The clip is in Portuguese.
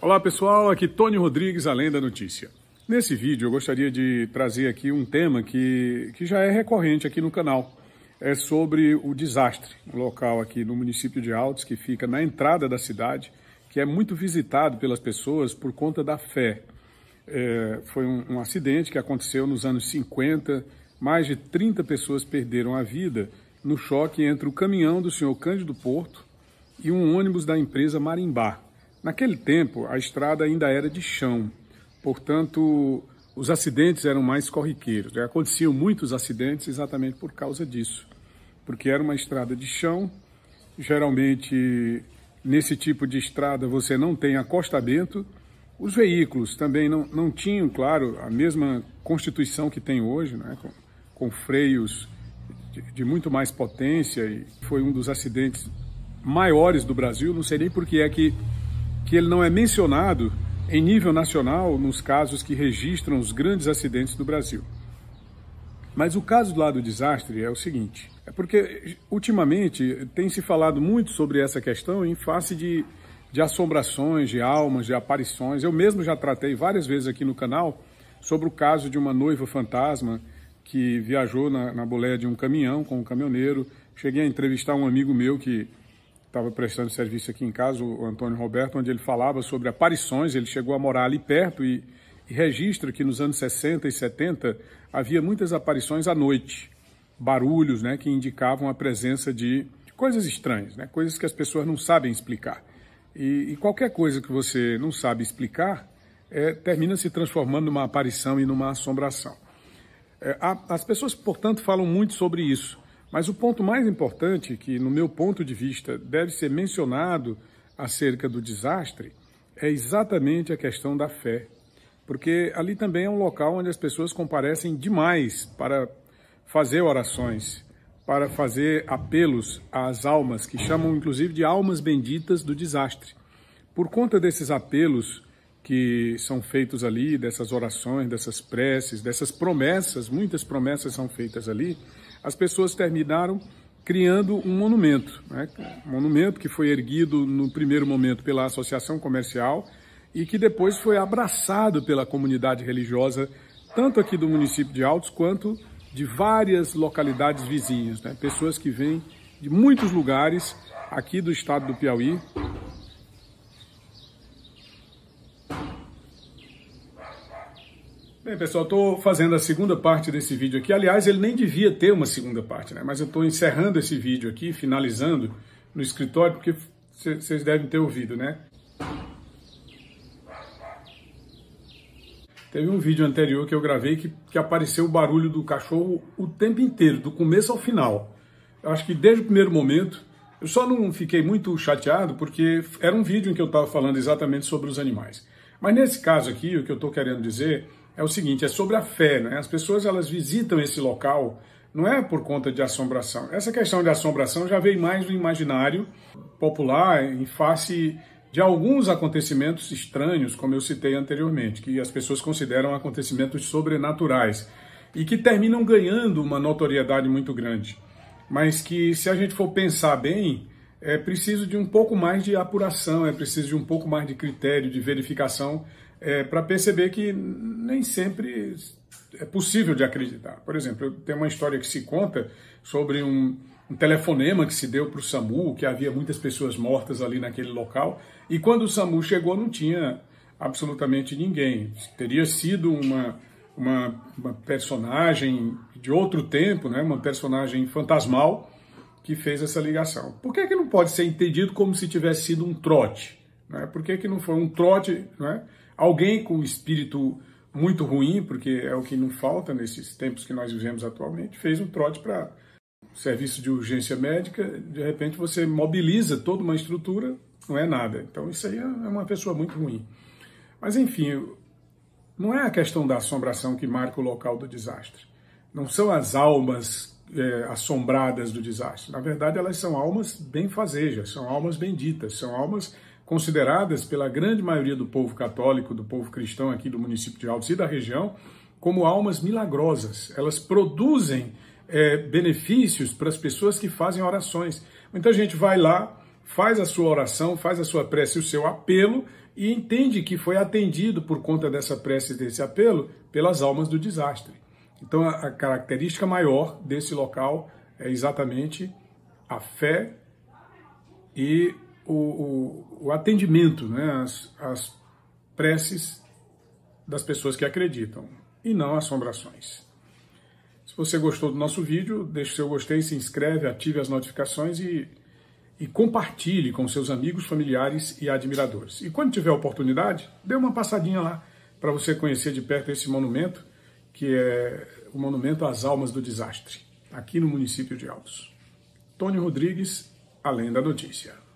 Olá pessoal, aqui Tony Rodrigues, Além da Notícia. Nesse vídeo eu gostaria de trazer aqui um tema que, que já é recorrente aqui no canal. É sobre o desastre, um local aqui no município de Altos que fica na entrada da cidade, que é muito visitado pelas pessoas por conta da fé. É, foi um, um acidente que aconteceu nos anos 50, mais de 30 pessoas perderam a vida no choque entre o caminhão do senhor Cândido Porto e um ônibus da empresa Marimbá. Naquele tempo, a estrada ainda era de chão, portanto, os acidentes eram mais corriqueiros. Né? Aconteciam muitos acidentes exatamente por causa disso, porque era uma estrada de chão. Geralmente, nesse tipo de estrada, você não tem acostamento. Os veículos também não, não tinham, claro, a mesma constituição que tem hoje, né? com, com freios de, de, muito mais potência, e foi um dos acidentes maiores do Brasil. Não sei nem por que é que que ele não é mencionado em nível nacional nos casos que registram os grandes acidentes do Brasil. Mas o caso do lado do desastre é o seguinte: é porque ultimamente tem se falado muito sobre essa questão em face de, de assombrações, de almas, de aparições. Eu mesmo já tratei várias vezes aqui no canal sobre o caso de uma noiva fantasma que viajou na, na boleia de um caminhão com um caminhoneiro. Cheguei a entrevistar um amigo meu que estava prestando serviço aqui em casa, o Antônio Roberto, onde ele falava sobre aparições, ele chegou a morar ali perto e, e registra que nos anos 60 e 70 havia muitas aparições à noite, barulhos né, que indicavam a presença de coisas estranhas, né, coisas que as pessoas não sabem explicar. E, e qualquer coisa que você não sabe explicar é, termina se transformando numa aparição e numa assombração. É, a, as pessoas, portanto, falam muito sobre isso. Mas o ponto mais importante, que no meu ponto de vista deve ser mencionado acerca do desastre, é exatamente a questão da fé. Porque ali também é um local onde as pessoas comparecem demais para fazer orações, para fazer apelos às almas, que chamam inclusive de almas benditas do desastre. Por conta desses apelos que são feitos ali, dessas orações, dessas preces, dessas promessas, muitas promessas são feitas ali, as pessoas terminaram criando um monumento, né? um monumento que foi erguido no primeiro momento pela Associação Comercial e que depois foi abraçado pela comunidade religiosa, tanto aqui do município de Altos quanto de várias localidades vizinhas, né? pessoas que vêm de muitos lugares aqui do estado do Piauí Bem, pessoal, estou fazendo a segunda parte desse vídeo aqui. Aliás, ele nem devia ter uma segunda parte, né? Mas eu estou encerrando esse vídeo aqui, finalizando no escritório, porque vocês devem ter ouvido, né? Teve um vídeo anterior que eu gravei que, que apareceu o barulho do cachorro o tempo inteiro, do começo ao final. Eu acho que desde o primeiro momento, eu só não fiquei muito chateado porque era um vídeo em que eu estava falando exatamente sobre os animais. Mas nesse caso aqui, o que eu estou querendo dizer é o seguinte, é sobre a fé, né? As pessoas elas visitam esse local não é por conta de assombração. Essa questão de assombração já veio mais no imaginário popular em face de alguns acontecimentos estranhos, como eu citei anteriormente, que as pessoas consideram acontecimentos sobrenaturais e que terminam ganhando uma notoriedade muito grande. Mas que se a gente for pensar bem, é preciso de um pouco mais de apuração, é preciso de um pouco mais de critério, de verificação, é, para perceber que nem sempre é possível de acreditar. Por exemplo, tem uma história que se conta sobre um, um telefonema que se deu para o SAMU, que havia muitas pessoas mortas ali naquele local, e quando o SAMU chegou não tinha absolutamente ninguém. Teria sido uma, uma, uma personagem de outro tempo, né, uma personagem fantasmal, que fez essa ligação. Por que, é que pode ser entendido como se tivesse sido um trote. Né? Por que, que não foi um trote? Né? Alguém com espírito muito ruim, porque é o que não falta nesses tempos que nós vivemos atualmente, fez um trote para serviço de urgência médica, de repente você mobiliza toda uma estrutura, não é nada. Então isso aí é uma pessoa muito ruim. Mas enfim, não é a questão da assombração que marca o local do desastre. Não são as almas é, assombradas do desastre. Na verdade, elas são almas benfazejas, são almas benditas, são almas consideradas pela grande maioria do povo católico, do povo cristão aqui do município de Altos e da região, como almas milagrosas. Elas produzem é, benefícios para as pessoas que fazem orações. Muita gente vai lá, faz a sua oração, faz a sua prece, o seu apelo e entende que foi atendido por conta dessa prece, desse apelo, pelas almas do desastre. Então, a característica maior desse local é exatamente a fé e o, o, o atendimento, né, as, preces das pessoas que acreditam, e não assombrações. Se você gostou do nosso vídeo, deixe seu gostei, se inscreve, ative as notificações e, e compartilhe com seus amigos, familiares e admiradores. E quando tiver oportunidade, dê uma passadinha lá para você conhecer de perto esse monumento que é o Monumento às Almas do Desastre, aqui no município de Altos. Tony Rodrigues, Além da Notícia.